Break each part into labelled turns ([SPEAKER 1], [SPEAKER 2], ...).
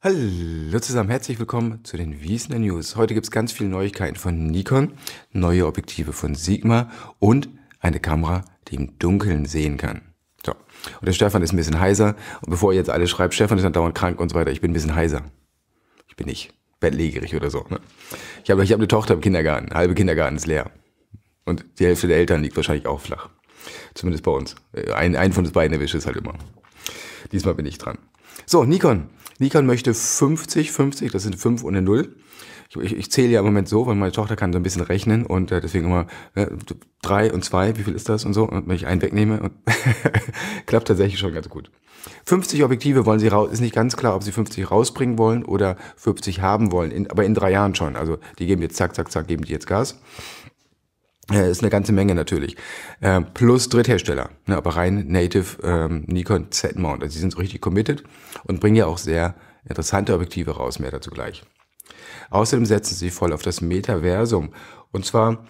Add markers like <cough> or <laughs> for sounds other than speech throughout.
[SPEAKER 1] Hallo zusammen, herzlich willkommen zu den Wiesner News. Heute gibt es ganz viele Neuigkeiten von Nikon, neue Objektive von Sigma und eine Kamera, die im Dunkeln sehen kann. So, und der Stefan ist ein bisschen heiser. Und bevor ihr jetzt alle schreibt, Stefan ist dann dauernd krank und so weiter, ich bin ein bisschen heiser. Ich bin nicht bettlägerig oder so. Ne? Ich habe ich hab eine Tochter im Kindergarten, halbe Kindergarten ist leer. Und die Hälfte der Eltern liegt wahrscheinlich auch flach. Zumindest bei uns. Äh, ein, ein von uns beiden erwischt es halt immer. Diesmal bin ich dran. So, Nikon Nikon möchte 50, 50, das sind 5 und eine 0. Ich, ich, zähle ja im Moment so, weil meine Tochter kann so ein bisschen rechnen und äh, deswegen immer äh, drei und 2, wie viel ist das und so. Und wenn ich einen wegnehme, <laughs> klappt tatsächlich schon ganz gut. 50 Objektive wollen sie raus, ist nicht ganz klar, ob sie 50 rausbringen wollen oder 50 haben wollen, in, aber in drei Jahren schon. Also die geben jetzt zack, zack, zack, geben die jetzt Gas ist eine ganze Menge natürlich. Ähm, plus Dritthersteller, ne, aber rein Native ähm, Nikon Z-Mount. Also die sind so richtig committed und bringen ja auch sehr interessante Objektive raus, mehr dazu gleich. Außerdem setzen sie voll auf das Metaversum. Und zwar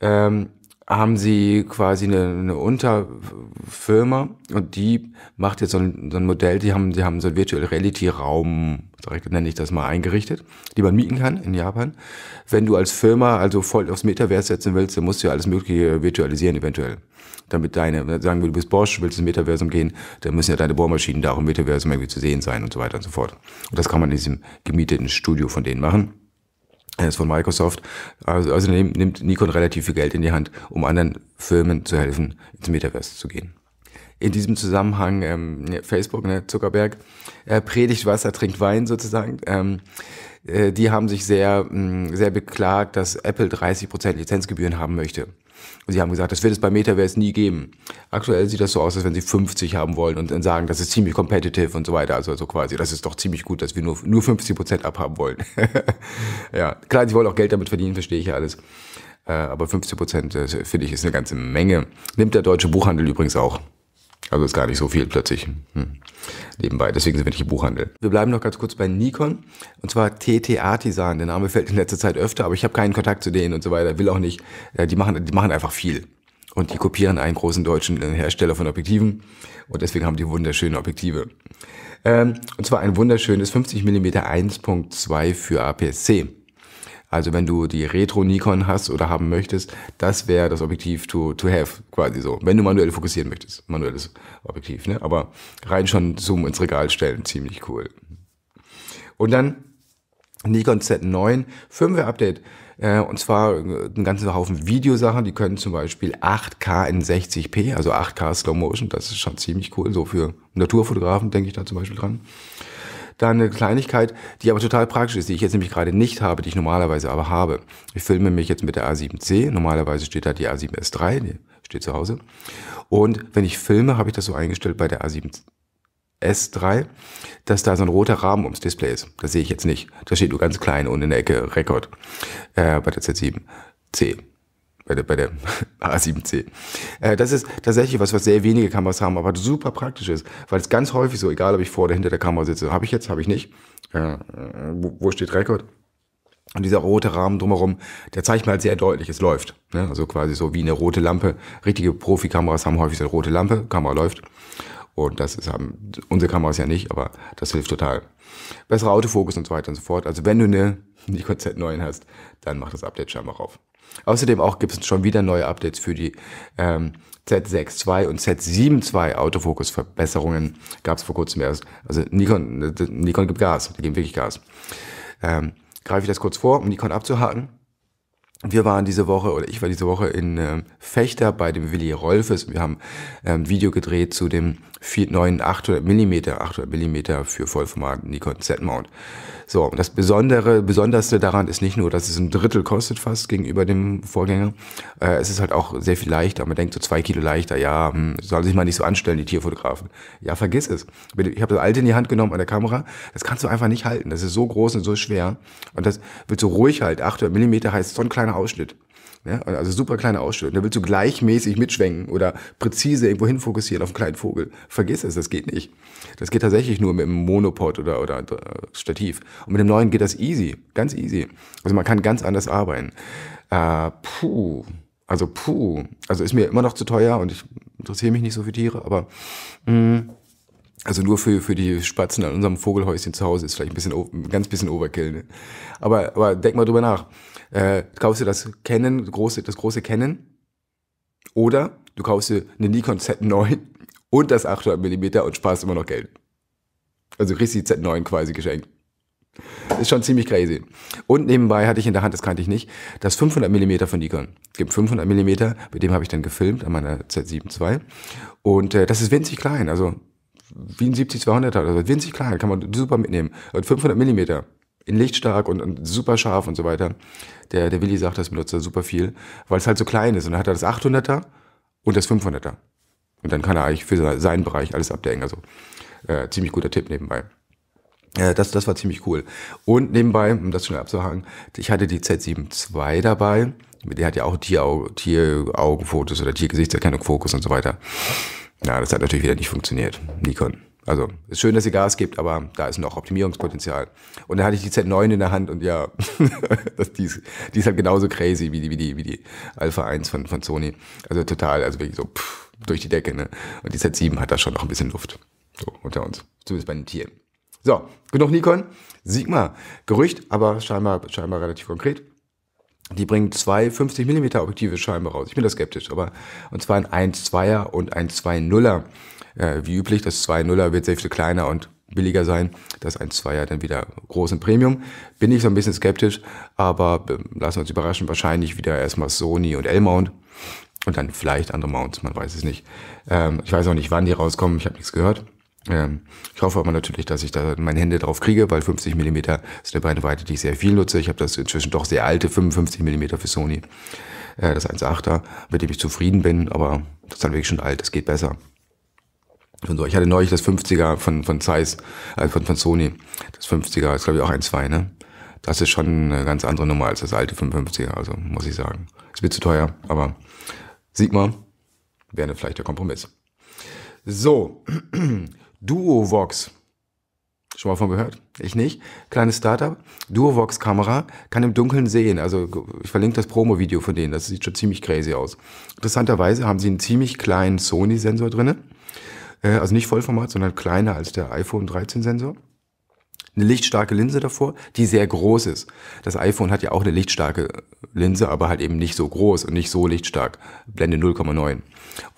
[SPEAKER 1] ähm, haben sie quasi eine, eine Unterfirma und die macht jetzt so ein, so ein Modell, die haben, die haben so einen Virtual Reality Raum, nenne ich das mal, eingerichtet, die man mieten kann in Japan. Wenn du als Firma also voll aufs Metaverse setzen willst, dann musst du ja alles Mögliche virtualisieren eventuell. Damit deine, sagen wir, du bist Bosch, willst ins Metaversum gehen, dann müssen ja deine Bohrmaschinen da auch im Metaversum irgendwie zu sehen sein und so weiter und so fort. Und das kann man in diesem gemieteten Studio von denen machen ist von Microsoft. Also, also nimmt Nikon relativ viel Geld in die Hand, um anderen Firmen zu helfen, ins Metaverse zu gehen. In diesem Zusammenhang ähm, Facebook, ne, Zuckerberg, er predigt Wasser, trinkt Wein sozusagen. Ähm, äh, die haben sich sehr, mh, mm, sehr beklagt, dass Apple 30% Lizenzgebühren haben möchte sie haben gesagt, das wird es bei Metaverse nie geben. Aktuell sieht das so aus, als wenn sie 50 haben wollen und dann sagen, das ist ziemlich competitive und so weiter. Also, also quasi, das ist doch ziemlich gut, dass wir nur, nur 50 Prozent abhaben wollen. <laughs> ja, klar, sie wollen auch Geld damit verdienen, verstehe ich ja alles. Äh, aber 50 Prozent, äh, finde ich, ist eine ganze Menge. Nimmt der deutsche Buchhandel übrigens auch. Also ist gar nicht so viel plötzlich hm. nebenbei. Deswegen sind wir nicht im Buchhandel. Wir bleiben noch ganz kurz bei Nikon. Und zwar TT Artisan. Der Name fällt in letzter Zeit öfter, aber ich habe keinen Kontakt zu denen und so weiter. Will auch nicht. Äh, die machen, die machen einfach viel. Und die kopieren einen großen deutschen äh, Hersteller von Objektiven. Und deswegen haben die wunderschöne Objektive. Ähm, und zwar ein wunderschönes 50mm 1.2 für APS-C. Also wenn du die Retro-Nikon hast oder haben möchtest, das wäre das Objektiv to, to have, quasi so. Wenn du manuell fokussieren möchtest. Manuelles Objektiv, ne? Aber rein schon Zoom ins Regal stellen, ziemlich cool. Und dann Nikon Z9 Firmware Update. Äh, und zwar äh, einen ganzen Haufen Videosachen, die können zum Beispiel 8K in 60p, also 8K Slow Motion, das ist schon ziemlich cool, so für Naturfotografen denke ich da zum Beispiel dran da eine Kleinigkeit, die aber total praktisch ist, die ich jetzt nämlich gerade nicht habe, die ich normalerweise aber habe. Ich filme mich jetzt mit der A7C, normalerweise steht da die A7S3, die steht zu Hause. Und wenn ich filme, habe ich das so eingestellt bei der A7C. S3, dass da so ein roter Rahmen ums Display ist. Das sehe ich jetzt nicht. Da steht nur ganz klein und in der Ecke Rekord äh, bei der Z7C bei der, bei der A7C. <laughs> Äh, das ist tatsächlich was, was sehr wenige Kameras haben, aber super praktisch ist, weil es ganz häufig so, egal ob ich vor oder hinter der Kamera sitze, habe ich jetzt, habe ich nicht, äh, wo, wo steht Rekord? Und dieser rote Rahmen drumherum, der zeigt mal halt sehr deutlich, es läuft. Ne? Also quasi so wie eine rote Lampe. Richtige Profikameras haben häufig so eine rote Lampe, Kamera läuft. Und das ist, haben unsere Kameras ja nicht, aber das hilft total. Besserer Autofokus und so weiter und so fort. Also wenn du eine Nikon Z9 hast, dann mach das Update scheinbar rauf. Außerdem auch gibt es schon wieder neue Updates für die ähm, Z6 II und Z7 II Autofokusverbesserungen. Gab es vor kurzem erst. Also Nikon, äh, Nikon gibt Gas, die geben wirklich Gas. Ähm, greife ich das kurz vor, um Nikon abzuhaken wir waren diese Woche oder ich war diese Woche in ähm, Fechter bei dem Willi Rolfes. Wir haben ein ähm, Video gedreht zu dem neuen 800 mm, 800 mm für Vollformat Nikon Z-Mount. So, und das Besondere, Besonderste daran ist nicht nur, dass es ein Drittel kostet fast gegenüber dem Vorgänger. Äh, es ist halt auch sehr viel leichter. Man denkt so zwei Kilo leichter. Ja, hm, soll sich mal nicht so anstellen, die Tierfotografen. Ja, vergiss es. Ich habe das alte in die Hand genommen an der Kamera. Das kannst du einfach nicht halten. Das ist so groß und so schwer. Und das wird so ruhig halt. 800 mm heißt so ein kleiner kleiner Ausschnitt. Ja, also super kleiner Ausschnitt. Da willst du gleichmäßig mitschwenken oder präzise irgendwo hinfokussieren auf einen kleinen Vogel. Vergiss es, das geht nicht. Das geht tatsächlich nur mit einem Monopod oder, oder äh, Stativ. Und mit dem neuen geht das easy, ganz easy. Also man kann ganz anders arbeiten. Äh, puh, also puh. Also ist mir immer noch zu teuer und ich interessiere mich nicht so für Tiere, aber mh, mm, also nur für, für die Spatzen an unserem Vogelhäuschen zu Hause ist vielleicht ein bisschen, ein ganz bisschen Overkill. Ne? Aber, aber denk mal drüber nach. Äh, kaufst du das Canon, große, das große Canon? Oder du kaufst dir eine Nikon Z9 und das 800mm und sparst immer noch Geld. Also kriegst die Z9 quasi geschenkt. Ist schon ziemlich crazy. Und nebenbei hatte ich in der Hand, das kannte ich nicht, das 500mm von Nikon. Es gibt 500mm, mit dem habe ich dann gefilmt an meiner Z7 II. Und äh, das ist winzig klein, also wie ein 70-200er, also winzig klein, kann man super mitnehmen. Und 500 Millimeter, in lichtstark und, und, super scharf und so weiter. Der, der Willi sagt, das benutzt er super viel, weil es halt so klein ist. Und dann hat er das 800er und das 500er. Und dann kann er eigentlich für seinen Bereich alles abdecken. Also äh, ziemlich guter Tipp nebenbei. Äh, das, das war ziemlich cool. Und nebenbei, um das schnell abzuhaken, ich hatte die Z7 II dabei. Die hat ja auch Tieraugenfotos oder Tiergesichtserkennung, Fokus und so weiter. Na, ja, das hat natürlich wieder nicht funktioniert. Nikon. Also, ist schön, dass ihr Gas gibt, aber da ist noch Optimierungspotenzial. Und da hatte ich die Z9 in der Hand und ja, <laughs> das, die, ist, die ist halt genauso crazy wie die, wie die, wie die Alpha 1 von, von Sony. Also total, also wirklich so pff, durch die Decke, ne? Und die Z7 hat da schon noch ein bisschen Luft. So, unter uns. Zumindest bei den Tieren. So, genug Nikon. Sigma. Gerücht, aber scheinbar, scheinbar relativ konkret. Die bringen zwei 50 mm Objektive scheinbar raus. Ich bin da skeptisch, aber und zwar ein 1,2er und ein 2,0er. Äh, wie üblich, das 2,0er wird sehr viel kleiner und billiger sein. Das 1,2er dann wieder groß großen Premium. Bin ich so ein bisschen skeptisch, aber äh, lassen wir uns überraschen. Wahrscheinlich wieder erstmal Sony und L-Mount und dann vielleicht andere Mounts, man weiß es nicht. Ähm, ich weiß auch nicht, wann die rauskommen, ich habe nichts gehört. Ähm, ich hoffe aber natürlich, dass ich da meine Hände drauf kriege, weil 50 mm ist eine Brennweite, die ich sehr viel nutze. Ich habe das inzwischen doch sehr alte 55 mm für Sony, äh, das 1.8er, mit dem ich zufrieden bin, aber das ist dann wirklich schon alt, das geht besser. Und so. Ich hatte neulich das 50er von, von Zeiss, äh, von, von Sony. Das 50er ist, glaube ich, auch 1.2, ne? Das ist schon eine ganz andere Nummer als das alte 55er, also muss ich sagen. Ist mir zu teuer, aber Sigma wäre vielleicht der Kompromiss. So, <clears throat> DuoVox. Schon mal von gehört? Ich nicht. Kleines Startup. DuoVox-Kamera kann im Dunkeln sehen. Also ich verlinke das Promo-Video von denen. Das sieht schon ziemlich crazy aus. Interessanterweise haben sie einen ziemlich kleinen Sony-Sensor drinne. Äh, also nicht Vollformat, sondern kleiner als der iPhone 13-Sensor eine lichtstarke Linse davor, die sehr groß ist. Das iPhone hat ja auch eine lichtstarke Linse, aber halt eben nicht so groß und nicht so lichtstark. Blende 0,9.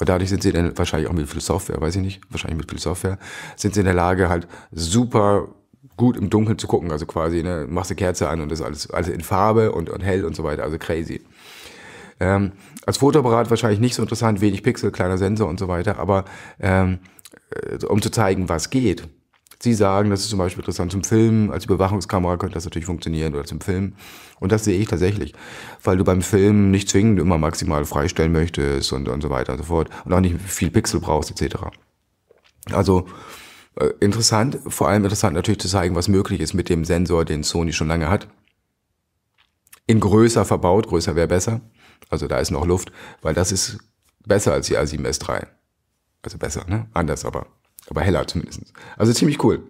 [SPEAKER 1] Und dadurch sind sie dann wahrscheinlich auch mit viel Software, weiß ich nicht, wahrscheinlich mit viel Software, sind sie in der Lage halt super gut im Dunkeln zu gucken. Also quasi, ne, machst eine Kerze an und das alles, alles in Farbe und, und hell und so weiter. Also crazy. Ähm, als Fotoapparat wahrscheinlich nicht so interessant, wenig Pixel, kleiner Sensor und so weiter, aber ähm, äh, um zu zeigen, was geht, Sie sagen, das ist zum Beispiel interessant zum Film, als Überwachungskamera könnte das natürlich funktionieren oder zum Film. Und das sehe ich tatsächlich, weil du beim Film nicht zwingend immer maximal freistellen möchtest und, und so weiter und so fort und auch nicht viel Pixel brauchst etc. Also äh, interessant, vor allem interessant natürlich zu zeigen, was möglich ist mit dem Sensor, den Sony schon lange hat. In größer verbaut, größer wäre besser. Also da ist noch Luft, weil das ist besser als die A7S3. Also besser, ne? Anders aber aber heller zumindest. Also ziemlich cool.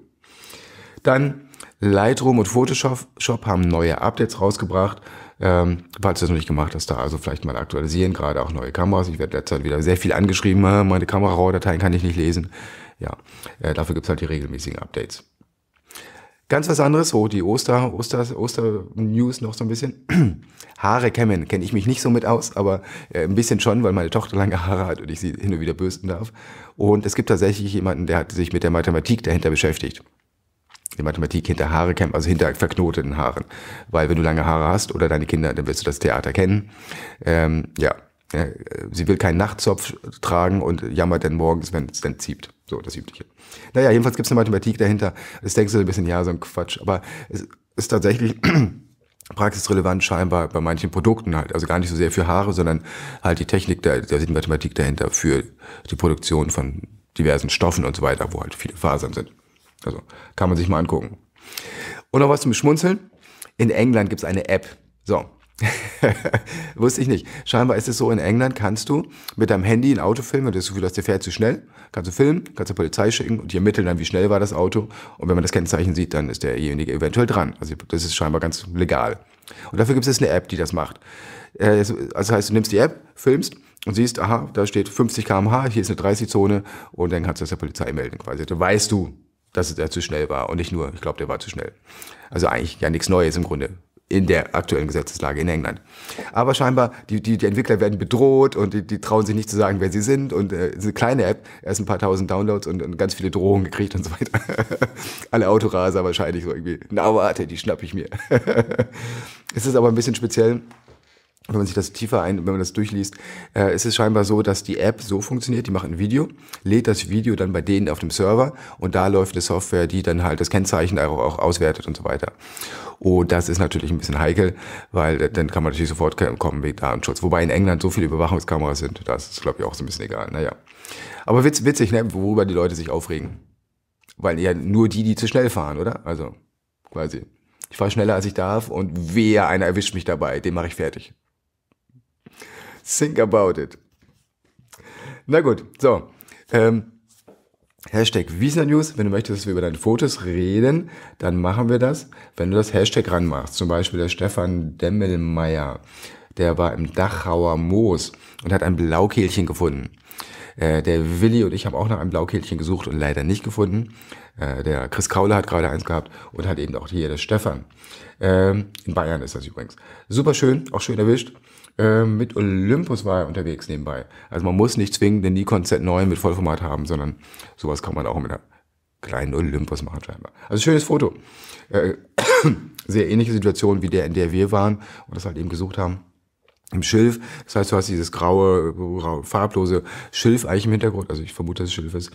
[SPEAKER 1] Dann Lightroom und Photoshop Shop haben neue Updates rausgebracht. Ähm, falls du das noch nicht gemacht hast, da also vielleicht mal aktualisieren, gerade auch neue Kameras. Ich werde derzeit wieder sehr viel angeschrieben, ah, meine Kamera-RAW-Dateien kann ich nicht lesen. Ja, äh, dafür gibt's halt die regelmäßigen Updates. Ganz was anderes, so die Oster, Oster, Oster-News noch so ein bisschen. <clears throat> Haare kämmen, kenne ich mich nicht so mit aus, aber äh, ein bisschen schon, weil meine Tochter lange Haare hat und ich sie hin und wieder bürsten darf. Und es gibt tatsächlich jemanden, der hat sich mit der Mathematik dahinter beschäftigt. Die Mathematik hinter Haare kämmen, also hinter verknoteten Haaren. Weil wenn du lange Haare hast oder deine Kinder, dann wirst du das Theater kennen. Ähm, ja, ja, sie will keinen Nachtzopf tragen und jammert dann morgens, wenn es dann zieht. So, das Übliche. Naja, jedenfalls gibt es eine Mathematik dahinter. Das denkst du ein bisschen, ja, so ein Quatsch. Aber es ist tatsächlich <clears throat> praxisrelevant scheinbar bei manchen Produkten halt. Also gar nicht so sehr für Haare, sondern halt die Technik, da, der die Mathematik dahinter für die Produktion von diversen Stoffen und so weiter, wo halt viele Fasern sind. Also kann man sich mal angucken. Und noch was zum Schmunzeln. In England gibt es eine App. So, <laughs> Wusste ich nicht. Scheinbar ist es so, in England kannst du mit deinem Handy ein Auto filmen und das Gefühl hast, der fährt zu schnell. Kannst du filmen, kannst du Polizei schicken und die ermitteln dann, wie schnell war das Auto. Und wenn man das Kennzeichen sieht, dann ist derjenige eventuell dran. Also das ist scheinbar ganz legal. Und dafür gibt es eine App, die das macht. Äh, also das heißt, du nimmst die App, filmst und siehst, aha, da steht 50 km/h, hier ist eine 30-Zone und dann kannst du das der Polizei melden quasi. Da weißt du, dass er zu schnell war und nicht nur, ich glaube, der war zu schnell. Also eigentlich ja nichts Neues im Grunde in der aktuellen Gesetzeslage in England. Aber scheinbar, die, die, die Entwickler werden bedroht und die, die trauen sich nicht zu sagen, wer sie sind. Und äh, ist eine kleine App, erst ein paar tausend Downloads und, und ganz viele Drohungen gekriegt und so weiter. <laughs> Alle Autoraser wahrscheinlich so irgendwie. Na warte, die schnapp ich mir. <laughs> es ist aber ein bisschen speziell wenn man sich das tiefer ein, wenn man das durchliest, äh, ist es scheinbar so, dass die App so funktioniert, die macht ein Video, lädt das Video dann bei denen auf dem Server und da läuft eine Software, die dann halt das Kennzeichen auch, auch auswertet und so weiter. Und oh, das ist natürlich ein bisschen heikel, weil dann kann man natürlich sofort kommen wegen Datenschutz. Wobei in England so viele Überwachungskameras sind, das ist, glaube ich, auch so ein bisschen egal. Naja. Aber witz, witzig, ne? worüber die Leute sich aufregen. Weil ja nur die, die zu schnell fahren, oder? Also quasi. Ich fahre schneller, als ich darf und wer einer erwischt mich dabei, den mache ich fertig. Think about it. Na gut, so. Ähm, Hashtag Wiesner News. Wenn du möchtest, dass wir über deine Fotos reden, dann machen wir das. Wenn du das Hashtag ranmachst, zum Beispiel der Stefan Demmelmeier, der war im Dachauer Moos und hat ein Blaukehlchen gefunden. Äh, der Willi und ich haben auch noch ein Blaukehlchen gesucht und leider nicht gefunden. Äh, der Chris Kaule hat gerade eins gehabt und hat eben auch hier der Stefan. Ähm, in Bayern ist das übrigens. Super schön, auch schön erwischt. Ähm, mit Olympus war er unterwegs nebenbei. Also man muss nicht zwingend den Nikon Z9 mit Vollformat haben, sondern sowas kann man auch mit einer kleinen Olympus machen scheinbar. Also schönes Foto. Äh, <coughs> sehr ähnliche Situation wie der, in der wir waren und das halt eben gesucht haben im Schilf. Das heißt, du hast dieses graue, farblose Schilf eigentlich im Hintergrund. Also ich vermute, dass es Schilf ist.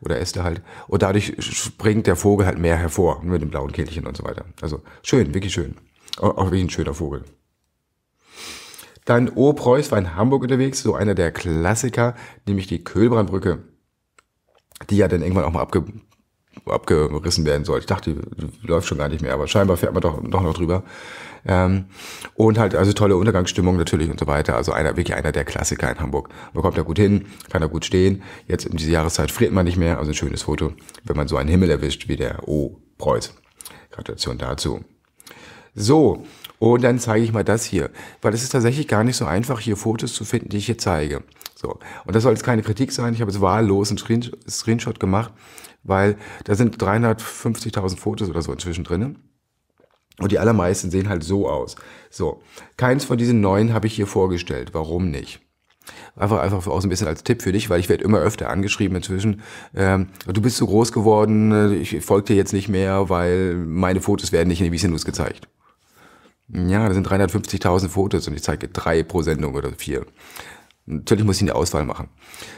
[SPEAKER 1] Oder Äste halt. Und dadurch springt der Vogel halt mehr hervor ne, mit dem blauen Kehlchen und so weiter. Also schön, wirklich schön. auch wirklich ein schöner Vogel. Dann Opreuß war in Hamburg unterwegs, so einer der Klassiker, nämlich die Kölbrandbrücke, die ja dann irgendwann auch mal abge abgerissen werden soll. Ich dachte, die läuft schon gar nicht mehr, aber scheinbar fährt man doch, doch noch drüber. Ähm, und halt, also tolle Untergangsstimmung natürlich und so weiter. Also einer, wirklich einer der Klassiker in Hamburg. Man kommt da gut hin, kann da gut stehen. Jetzt in dieser Jahreszeit friert man nicht mehr. Also ein schönes Foto, wenn man so einen Himmel erwischt wie der O. Preuß. Gratulation dazu. So, und dann zeige ich mal das hier, weil es ist tatsächlich gar nicht so einfach, hier Fotos zu finden, die ich hier zeige. So. Und das soll jetzt keine Kritik sein. Ich habe jetzt wahllos einen Screenshot gemacht, weil da sind 350.000 Fotos oder so inzwischen drin. Und die allermeisten sehen halt so aus. So. Keins von diesen neun habe ich hier vorgestellt. Warum nicht? Einfach, einfach auch so ein bisschen als Tipp für dich, weil ich werde immer öfter angeschrieben inzwischen. Ähm, du bist zu groß geworden, ich folge dir jetzt nicht mehr, weil meine Fotos werden nicht in den Visinus gezeigt. Ja, das sind 350.000 Fotos und ich zeige drei pro Sendung oder vier. Natürlich muss ich eine Auswahl machen.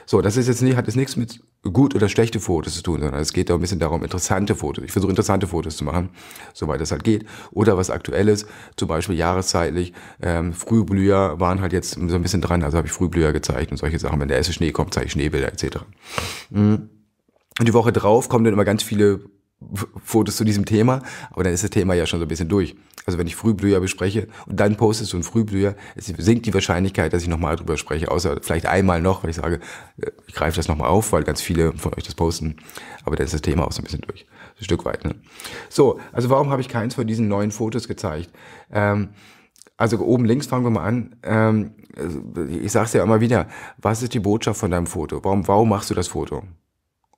[SPEAKER 1] So, das ist jetzt nicht, hat jetzt nichts mit gut oder schlechte Fotos zu tun, sondern es geht auch ein bisschen darum, interessante Fotos. Ich versuche interessante Fotos zu machen, soweit das halt geht. Oder was Aktuelles, zum Beispiel jahreszeitlich. Ähm, Frühblüher waren halt jetzt so ein bisschen dran, also habe ich Frühblüher gezeigt und solche Sachen. Wenn der erste Schnee kommt, zeige ich Schneebilder etc. Mhm. Und die Woche drauf kommen dann immer ganz viele Fotos zu diesem Thema, aber dann ist das Thema ja schon so ein bisschen durch. Also wenn ich Frühblüher bespreche und dann postest du einen Frühblüher, es sinkt die Wahrscheinlichkeit, dass ich nochmal drüber spreche, außer vielleicht einmal noch, weil ich sage, äh, ich greife das nochmal auf, weil ganz viele von euch das posten, aber dann ist das Thema auch so ein bisschen durch, ein Stück weit. Ne? So, also warum habe ich keins von diesen neuen Fotos gezeigt? Ähm, also oben links fangen wir mal an. Ähm, äh, ich sage es ja immer wieder, was ist die Botschaft von deinem Foto? Warum, warum machst du das Foto?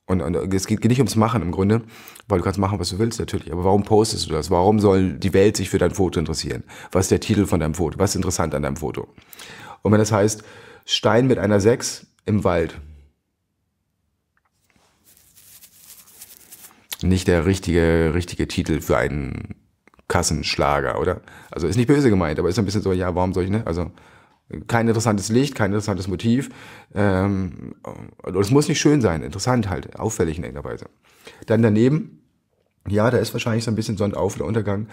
[SPEAKER 1] Und, und, es geht nicht ums Machen im Grunde, weil du kannst machen, was du willst natürlich. Aber warum postest du das? Warum soll die Welt sich für dein Foto interessieren? Was ist der Titel von deinem Foto? Was ist interessant an deinem Foto? Und wenn das heißt, Stein mit einer Sechs im Wald. Nicht der richtige, richtige Titel für einen Kassenschlager, oder? Also ist nicht böse gemeint, aber ist ein bisschen so, ja, warum soll ich, ne? Also kein interessantes Licht, kein interessantes Motiv. Ähm, es muss nicht schön sein, interessant halt, auffällig in irgendeiner Weise. Dann daneben, ja, da ist wahrscheinlich so ein bisschen Sonnenauf- oder Untergang,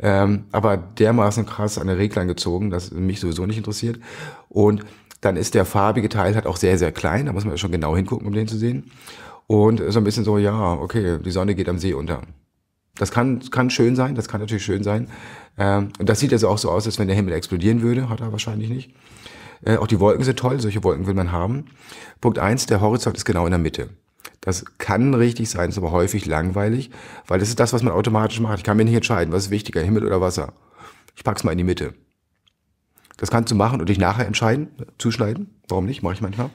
[SPEAKER 1] ähm, aber dermaßen krass an der Reglern gezogen, dass mich sowieso nicht interessiert. Und dann ist der farbige Teil halt auch sehr, sehr klein, da muss man ja schon genau hingucken, um den zu sehen. Und so ein bisschen so, ja, okay, die Sonne geht am See unter. Das kann, kann schön sein, das kann natürlich schön sein. Ähm, und das sieht also auch so aus, als wenn der Himmel explodieren würde, hat er wahrscheinlich nicht. Äh, auch die Wolken sind toll, solche Wolken will man haben. Punkt eins: der Horizont ist genau in der Mitte. Das kann richtig sein, ist aber häufig langweilig, weil das ist das, was man automatisch macht. Ich kann mir nicht entscheiden, was ist wichtiger, Himmel oder Wasser. Ich pack's mal in die Mitte. Das kannst du machen und dich nachher entscheiden, zuschneiden. Warum nicht? Mache ich manchmal.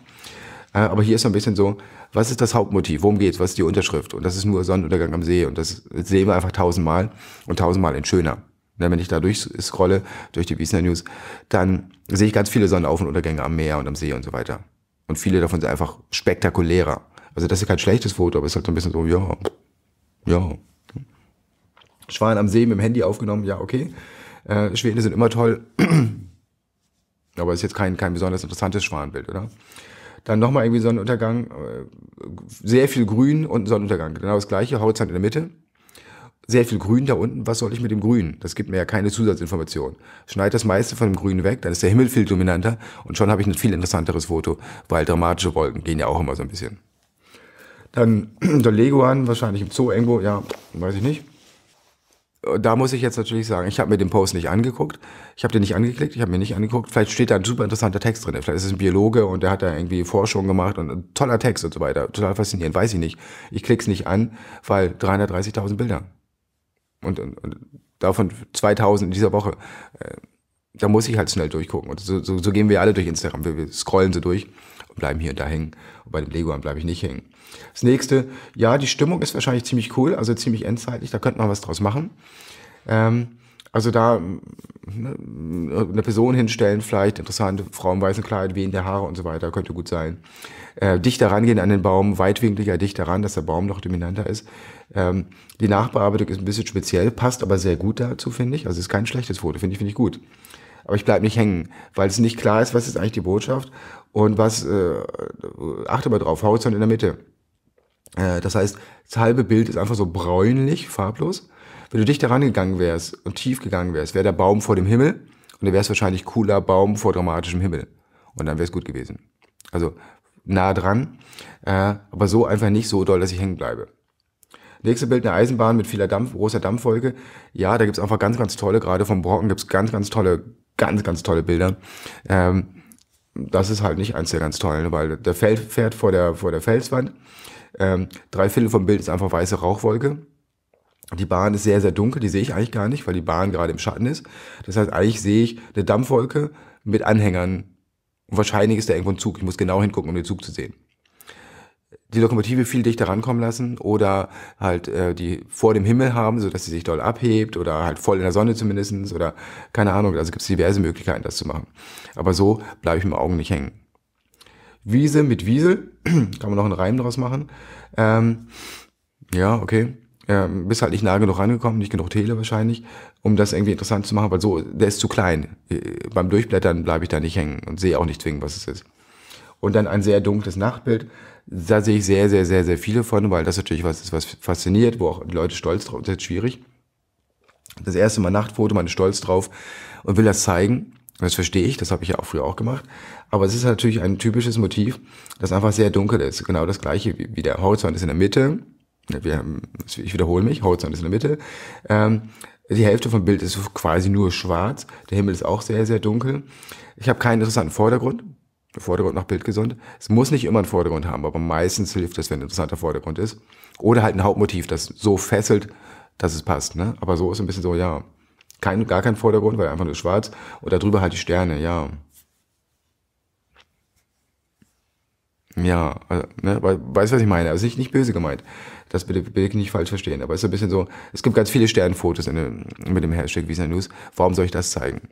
[SPEAKER 1] Äh, aber hier ist so ein bisschen so, was ist das Hauptmotiv? Worum geht's? Was ist die Unterschrift? Und das ist nur Sonnenuntergang am See. Und das sehen wir einfach tausendmal und tausendmal in schöner wenn ich da durchscrolle, durch die Wiesner News, dann sehe ich ganz viele Sonnenauf- und Untergänge am Meer und am See und so weiter. Und viele davon sind einfach spektakulärer. Also das ist kein schlechtes Foto, aber es ist halt so ein bisschen so, ja, ja. Schwan am See mit dem Handy aufgenommen, ja, okay. Äh, Schwäne sind immer toll. <clears throat> aber es ist jetzt kein, kein besonders interessantes Schwanbild, oder? Dann nochmal irgendwie Sonnenuntergang, äh, sehr viel Grün und Sonnenuntergang. Genau das gleiche, Horizont in der Mitte sehr viel Grün da unten. Was soll ich mit dem Grün? Das gibt mir ja keine Zusatzinformation. Schneid das meiste von dem Grün weg, dann ist der Himmel viel dominanter und schon habe ich ein viel interessanteres Foto, weil dramatische Wolken gehen ja auch immer so ein bisschen. Dann <clears throat> der Leguan, wahrscheinlich im Zoo irgendwo, ja, weiß ich nicht. Da muss ich jetzt natürlich sagen, ich habe mir den Post nicht angeguckt. Ich habe den nicht angeklickt, ich habe mir nicht angeguckt. Vielleicht steht da ein super interessanter Text drin. Vielleicht ist es ein Biologe und der hat da irgendwie Forschung gemacht und ein toller Text und so weiter. Total faszinierend, weiß ich nicht. Ich klicke es nicht an, weil 330.000 Bilder und, und, und davon 2000 in dieser Woche. Äh, da muss ich halt schnell durchgucken. Und so, so, so gehen wir alle durch Instagram. Wir, wir, scrollen so durch und bleiben hier und da hängen. Und bei dem Lego bleibe ich nicht hängen. Das nächste, ja, die Stimmung ist wahrscheinlich ziemlich cool, also ziemlich endzeitlich. Da könnte man was draus machen. Ähm, also da äh, eine Person hinstellen, vielleicht interessante Frau im weißen Kleid, wehende Haare und so weiter, könnte gut sein. Äh, dichter rangehen an den Baum, weitwinkliger dichter ran, dass der Baum noch dominanter ist. Ähm, die Nachbearbeitung ist ein bisschen speziell, passt aber sehr gut dazu, finde ich. Also es ist kein schlechtes Foto, finde ich, finde ich gut. Aber ich bleibe nicht hängen, weil es nicht klar ist, was ist eigentlich die Botschaft und was, äh, achte mal drauf, Horizont in der Mitte. Äh, das heißt, das halbe Bild ist einfach so bräunlich, farblos. Wenn du dich daran gegangen wärst und tief gegangen wärst, wäre der Baum vor dem Himmel und dann wäre es wahrscheinlich cooler Baum vor dramatischem Himmel. Und dann wäre es gut gewesen. Also nah dran, äh, aber so einfach nicht so doll, dass ich hängen bleibe. Nächste Bild, eine Eisenbahn mit vieler Dampf, großer Dampfwolke. Ja, da gibt's einfach ganz, ganz tolle, gerade vom Brocken gibt's ganz, ganz tolle, ganz, ganz tolle Bilder. Ähm, das ist halt nicht eins der ganz tollen, weil der Feld fährt vor der, vor der Felswand. Ähm, drei Viertel vom Bild ist einfach weiße Rauchwolke. Die Bahn ist sehr, sehr dunkel, die sehe ich eigentlich gar nicht, weil die Bahn gerade im Schatten ist. Das heißt, eigentlich sehe ich eine Dampfwolke mit Anhängern. Und wahrscheinlich ist da irgendwo ein Zug. Ich muss genau hingucken, um den Zug zu sehen die Lokomotive viel dichter rankommen lassen oder halt äh, die vor dem Himmel haben, sodass sie sich doll abhebt oder halt voll in der Sonne zumindestens oder keine Ahnung. Also gibt es diverse Möglichkeiten, das zu machen. Aber so bleibe ich im Augen nicht hängen. Wiese mit Wiesel, <clears throat> kann man noch einen Reim draus machen. Ähm, ja, okay. Ähm, bist halt nicht nah genug rangekommen, nicht genug Tele wahrscheinlich, um das irgendwie interessant zu machen, weil so, der ist zu klein. Äh, beim Durchblättern bleibe ich da nicht hängen und sehe auch nicht zwingend, was es ist. Und dann ein sehr dunkles Nachtbild da sehe ich sehr, sehr, sehr, sehr viele von, weil das natürlich was ist, was fasziniert, wo auch die Leute stolz drauf sind, schwierig. Das erste Mal Nachtfoto, man ist stolz drauf und will das zeigen. Das verstehe ich, das habe ich ja auch früher auch gemacht. Aber es ist halt natürlich ein typisches Motiv, das einfach sehr dunkel ist. Genau das gleiche wie, der Horizont ist in der Mitte. Wir, ich wiederhole mich, Horizont ist in der Mitte. Ähm, die Hälfte vom Bild ist quasi nur schwarz. Der Himmel ist auch sehr, sehr dunkel. Ich habe keinen interessanten Vordergrund. Vordergrund macht Bild gesund. Es muss nicht immer einen Vordergrund haben, aber meistens hilft es, wenn ein interessanter Vordergrund ist. Oder halt ein Hauptmotiv, das so fesselt, dass es passt. Ne? Aber so ist ein bisschen so, ja. Kein, gar kein Vordergrund, weil einfach nur schwarz. Und darüber halt die Sterne, ja. Ja, also, ne, weißt du, was ich meine? Also nicht, nicht böse gemeint. Das bitte, bitte nicht falsch verstehen. Aber es ist ein bisschen so, es gibt ganz viele Sternfotos in, mit dem Hashtag Visa News. Warum soll ich das zeigen?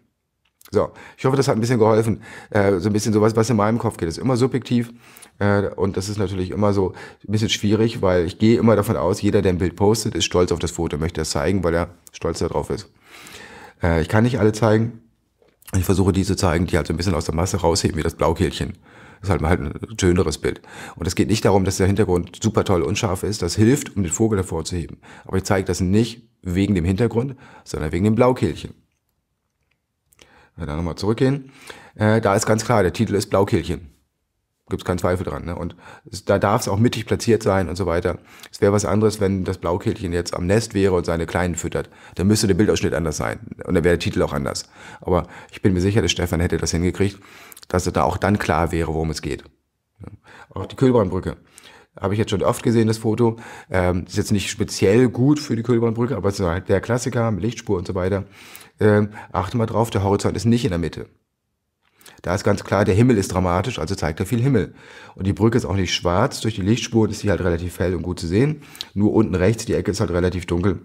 [SPEAKER 1] So, ich hoffe, das hat ein bisschen geholfen. Äh, so ein bisschen sowas, was in meinem Kopf geht, ist immer subjektiv. Äh, und das ist natürlich immer so ein bisschen schwierig, weil ich gehe immer davon aus, jeder, der ein Bild postet, ist stolz auf das Foto, möchte das zeigen, weil er stolz darauf ist. Äh, ich kann nicht alle zeigen. Ich versuche die zu zeigen, die halt so ein bisschen aus der Masse rausheben, wie das Blaukehlchen. Das ist halt, halt ein schöneres Bild. Und es geht nicht darum, dass der Hintergrund super toll unscharf ist. Das hilft, um den Vogel hervorzuheben. Aber ich zeige das nicht wegen dem Hintergrund, sondern wegen dem Blaukehlchen. Ja, da nochmal zurückgehen. Äh, da ist ganz klar, der Titel ist Blaukehlchen. Gibt es keinen Zweifel dran. Ne? Und es, da darf es auch mittig platziert sein und so weiter. Es wäre was anderes, wenn das Blaukehlchen jetzt am Nest wäre und seine Kleinen füttert. Dann müsste der Bildausschnitt anders sein. Und dann wäre der Titel auch anders. Aber ich bin mir sicher, der Stefan hätte das hingekriegt, dass er da auch dann klar wäre, worum es geht. Ja. Auch die Kühlbrandbrücke habe ich jetzt schon oft gesehen, das Foto. Ähm, ist jetzt nicht speziell gut für die Kühlbahnbrücke, aber es ist halt der Klassiker mit Lichtspur und so weiter ähm, achte mal drauf, der Horizont ist nicht in der Mitte. Da ist ganz klar, der Himmel ist dramatisch, also zeigt er viel Himmel. Und die Brücke ist auch nicht schwarz, durch die Lichtspuren ist sie halt relativ hell und gut zu sehen. Nur unten rechts, die Ecke ist halt relativ dunkel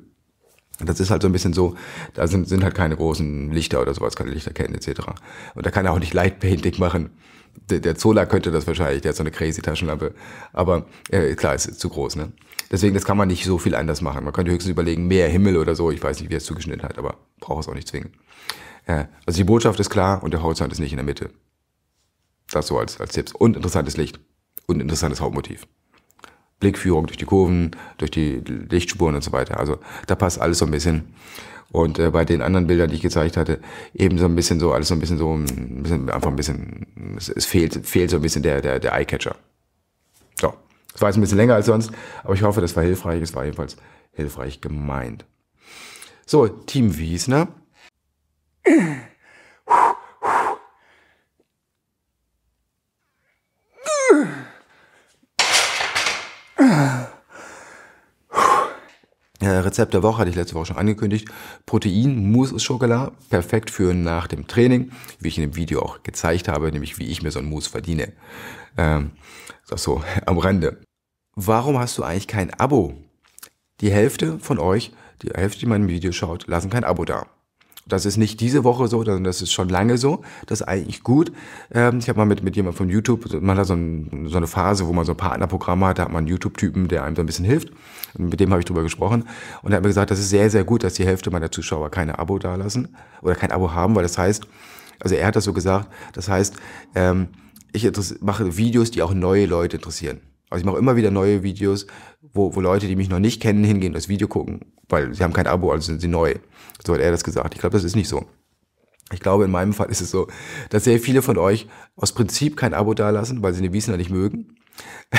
[SPEAKER 1] das ist halt so ein bisschen so, da sind, sind halt keine großen Lichter oder sowas, keine Lichterketten etc. Und da kann er auch nicht Lightpainting machen. Der, der Zola könnte das wahrscheinlich, der hat so eine crazy Taschenlampe. Aber äh, klar, ist, ist zu groß, ne? Deswegen, das kann man nicht so viel anders machen. Man könnte höchstens überlegen, mehr Himmel oder so. Ich weiß nicht, wie er es zugeschnitten hat, aber braucht es auch nicht zwingen. Ja, äh, also die Botschaft ist klar und der Horizont ist nicht in der Mitte. Das so als, als Tipps. Und interessantes Licht. Und interessantes Hauptmotiv. Blickführung durch die Kurven, durch die Lichtspuren und so weiter. Also da passt alles so ein bisschen. Und äh, bei den anderen Bildern, die ich gezeigt hatte, eben so ein bisschen so, alles so ein bisschen so, ein bisschen, einfach ein bisschen, es, es fehlt, fehlt so ein bisschen der, der, der Eyecatcher. So. Es war jetzt ein bisschen länger als sonst, aber ich hoffe, das war hilfreich. Es war jedenfalls hilfreich gemeint. So, Team Wiesner Äh, Rezept der Woche hatte ich letzte Woche schon angekündigt. Protein, Mousse ist Schokolade, perfekt für nach dem Training, wie ich in dem Video auch gezeigt habe, nämlich wie ich mir so ein Mousse verdiene. Ähm, das so <laughs> am Rande. Warum hast du eigentlich kein Abo? Die Hälfte von euch, die Hälfte, die meinem Video schaut, lassen kein Abo da das ist nicht diese Woche so, sondern das ist schon lange so. Das ist eigentlich gut. Ähm, ich habe mal mit, mit jemandem von YouTube, man hat so, ein, so eine Phase, wo man so ein Partnerprogramm hat, da hat man einen YouTube-Typen, der einem so ein bisschen hilft. Und mit dem habe ich drüber gesprochen. Und er hat mir gesagt, das ist sehr, sehr gut, dass die Hälfte meiner Zuschauer keine Abo dalassen oder kein Abo haben, weil das heißt, also er hat das so gesagt, das heißt, ähm, ich mache Videos, die auch neue Leute interessieren. Also ich mache immer wieder neue Videos, wo, wo Leute, die mich noch nicht kennen, hingehen, das Video gucken, weil sie haben kein Abo, also sind sie neu. So hat er das gesagt. Ich glaube, das ist nicht so. Ich glaube, in meinem Fall <laughs> ist es so, dass sehr viele von euch aus Prinzip kein Abo dalassen, weil sie den Wiesner nicht mögen,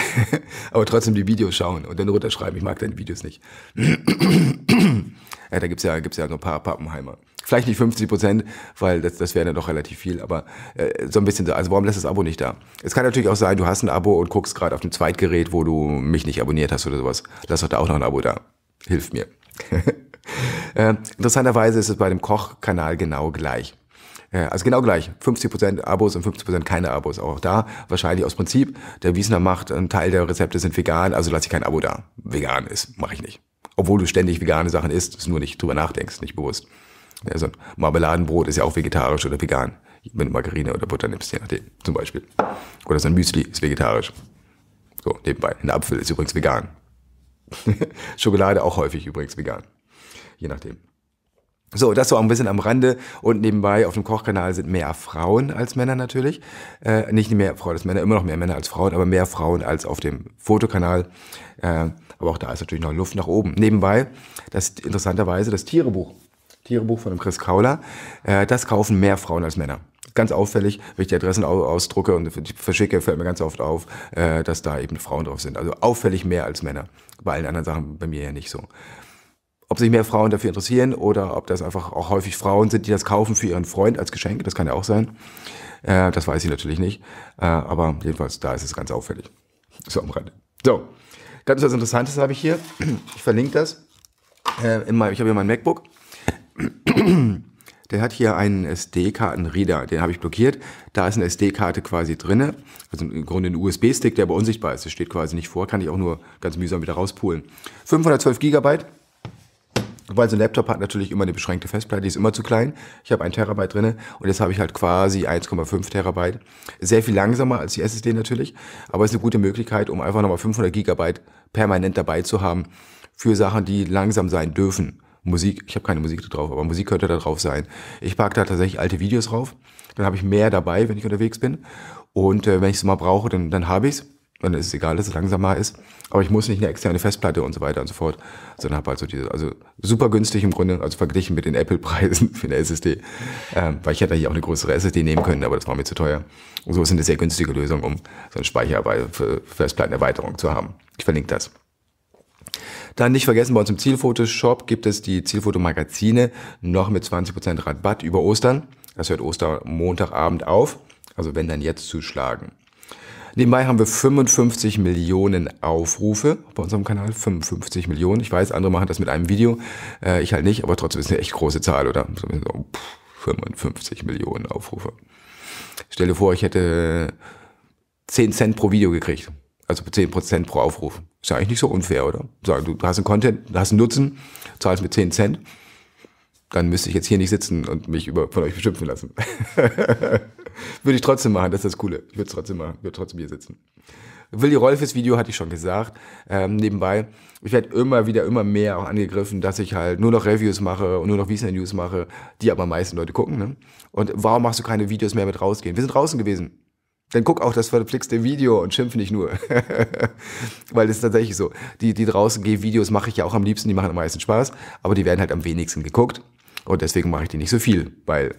[SPEAKER 1] <laughs> aber trotzdem die Videos schauen und dann runterschreiben, ich mag deine Videos nicht. <clears throat> ja, da gibt's ja, gibt's ja nur ein paar Pappenheimer. Vielleicht nicht 50 Prozent, weil das, das wäre dann doch relativ viel, aber äh, so ein bisschen so. Also warum lässt das Abo nicht da? Es kann natürlich auch sein, du hast ein Abo und guckst gerade auf dem Zweitgerät, wo du mich nicht abonniert hast oder sowas. Lass doch da auch noch ein Abo da. Hilf mir. <laughs> äh, interessanterweise ist es bei dem Kochkanal genau gleich. Äh, also genau gleich, 50% Abos und 50% keine Abos. Auch da wahrscheinlich aus Prinzip, der Wiesner macht, ein Teil der Rezepte sind vegan, also lasse ich kein Abo da. Vegan ist, mache ich nicht. Obwohl du ständig vegane Sachen isst, nur nicht drüber nachdenkst, nicht bewusst. Ja, so ein Marmeladenbrot ist ja auch vegetarisch oder vegan, wenn du Margarine oder Butter nimmst, je nachdem, zum Beispiel. Oder so ein Müsli ist vegetarisch. So, nebenbei. Ein Apfel ist übrigens vegan. <laughs> Schokolade auch häufig übrigens vegan. Je nachdem. So, das so ein bisschen am Rande und nebenbei auf dem Kochkanal sind mehr Frauen als Männer natürlich. Äh, nicht mehr Frauen als Männer, immer noch mehr Männer als Frauen, aber mehr Frauen als auf dem Fotokanal. Äh, aber auch da ist natürlich noch Luft nach oben. Nebenbei, das ist interessanterweise das Tierebuch. Tierebuch von dem Chris Kauler. Äh, das kaufen mehr Frauen als Männer. Ganz auffällig, wenn ich die Adressen ausdrucke und verschicke, fällt mir ganz oft auf, äh, dass da eben Frauen drauf sind. Also auffällig mehr als Männer. Bei allen anderen Sachen bei mir ja nicht so. Ob sich mehr Frauen dafür interessieren oder ob das einfach auch häufig Frauen sind, die das kaufen für ihren Freund als Geschenk, das kann ja auch sein. Äh, das weiß ich natürlich nicht. Äh, aber jedenfalls, da ist es ganz auffällig. So am Rande. So, ganz was Interessantes habe ich hier. Ich verlinke das. Äh, in mein, ich habe hier mein MacBook. <clears throat> der hat hier einen SD-Karten-Reader, den habe ich blockiert. Da ist eine SD-Karte quasi drin, also im Grunde ein USB-Stick, der aber unsichtbar ist. Das steht quasi nicht vor, kann ich auch nur ganz mühsam wieder rauspulen. 512 Gigabyte. weil so ein Laptop hat natürlich immer eine beschränkte Festplatte, die ist immer zu klein. Ich habe ein Terabyte drin und jetzt habe ich halt quasi 1,5 Terabyte. Sehr viel langsamer als die SSD natürlich, aber es ist eine gute Möglichkeit, um einfach nochmal 500 Gigabyte permanent dabei zu haben für Sachen, die langsam sein dürfen. Musik, ich habe keine Musik da drauf, aber Musik könnte da drauf sein. Ich packe da tatsächlich alte Videos drauf. Dann habe ich mehr dabei, wenn ich unterwegs bin. Und äh, wenn ich es mal brauche, dann, dann habe ich es. Dann ist es egal, dass es langsamer ist. Aber ich muss nicht eine externe Festplatte und so weiter und so fort, sondern habe also halt diese, also super günstig im Grunde, also verglichen mit den Apple-Preisen für eine SSD. Ähm, weil ich hätte hier auch eine größere SSD nehmen können, aber das war mir zu teuer. Und so ist eine sehr günstige Lösung, um so eine Speicher für Festplattenerweiterung zu haben. Ich verlinke das. Dann nicht vergessen, bei uns im Zielfotoshop gibt es die Zielfotomagazine noch mit 20% Rabatt über Ostern. Das hört Ostermontagabend auf. Also wenn dann jetzt zuschlagen. Nebenbei haben wir 55 Millionen Aufrufe bei unserem Kanal. 55 Millionen. Ich weiß, andere machen das mit einem Video. Äh, ich halt nicht, aber trotzdem ist eine echt große Zahl, oder? 55 Millionen Aufrufe. Stell dir vor, ich hätte 10 Cent pro Video gekriegt. Also 10% pro Aufruf. Ist ja eigentlich nicht so unfair, oder? du hast einen Content, du hast einen Nutzen, zahlst mit 10 Cent, dann müsste ich jetzt hier nicht sitzen und mich über, von euch beschimpfen lassen. <laughs> würde ich trotzdem machen, das ist das Coole. Ich würde es trotzdem machen, würde trotzdem hier sitzen. Willi Rolfes Video hatte ich schon gesagt. Ähm, nebenbei, ich werde immer wieder, immer mehr auch angegriffen, dass ich halt nur noch Reviews mache und nur noch Wiesner News mache, die aber am meisten Leute gucken. Ne? Und warum machst du keine Videos mehr mit rausgehen? Wir sind draußen gewesen. Dann guck auch das verflixte Video und schimpf nicht nur. <laughs> Weil das ist tatsächlich so. Die, die draußen G-Videos mache ich ja auch am liebsten, die machen am meisten Spaß, aber die werden halt am wenigsten geguckt. Und deswegen mache ich die nicht so viel, weil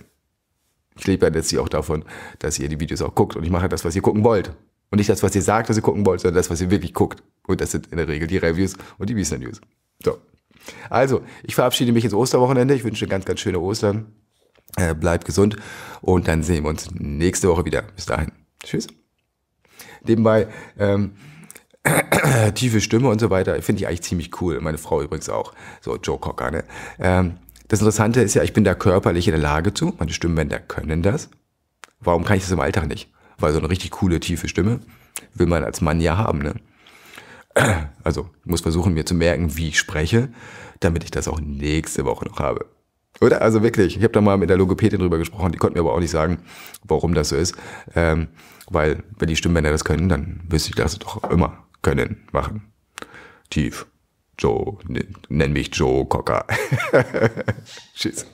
[SPEAKER 1] ich lebe ja letztlich auch davon, dass ihr die Videos auch guckt. Und ich mache halt das, was ihr gucken wollt. Und nicht das, was ihr sagt, dass ihr gucken wollt, sondern das, was ihr wirklich guckt. Und das sind in der Regel die Reviews und die Wiesner News. So. Also, ich verabschiede mich ins Osterwochenende. Ich wünsche ganz, ganz schöne Ostern. Äh, bleibt gesund und dann sehen wir uns nächste Woche wieder. Bis dahin. Tschüss. Nebenbei, ähm, <clears throat> tiefe Stimme und so weiter, finde ich eigentlich ziemlich cool. Meine Frau übrigens auch. So, Joe Cocker, ne? Ähm, das Interessante ist ja, ich bin da körperlich in der Lage zu. Meine Stimmbänder können das. Warum kann ich das im Alltag nicht? Weil so eine richtig coole, tiefe Stimme will man als Mann ja haben, ne? <clears throat> Also, ich muss versuchen, mir zu merken, wie ich spreche, damit ich das auch nächste Woche noch habe. Oder? Also wirklich, ich habe da mal mit der Logopädin drüber gesprochen, die konnte mir aber auch nicht sagen, warum das so ist. Ähm, weil, wenn die Stimmbänder das können, dann wirst du das doch immer können, machen. Tief. Joe, nenn mich Joe Cocker. <laughs> Tschüss.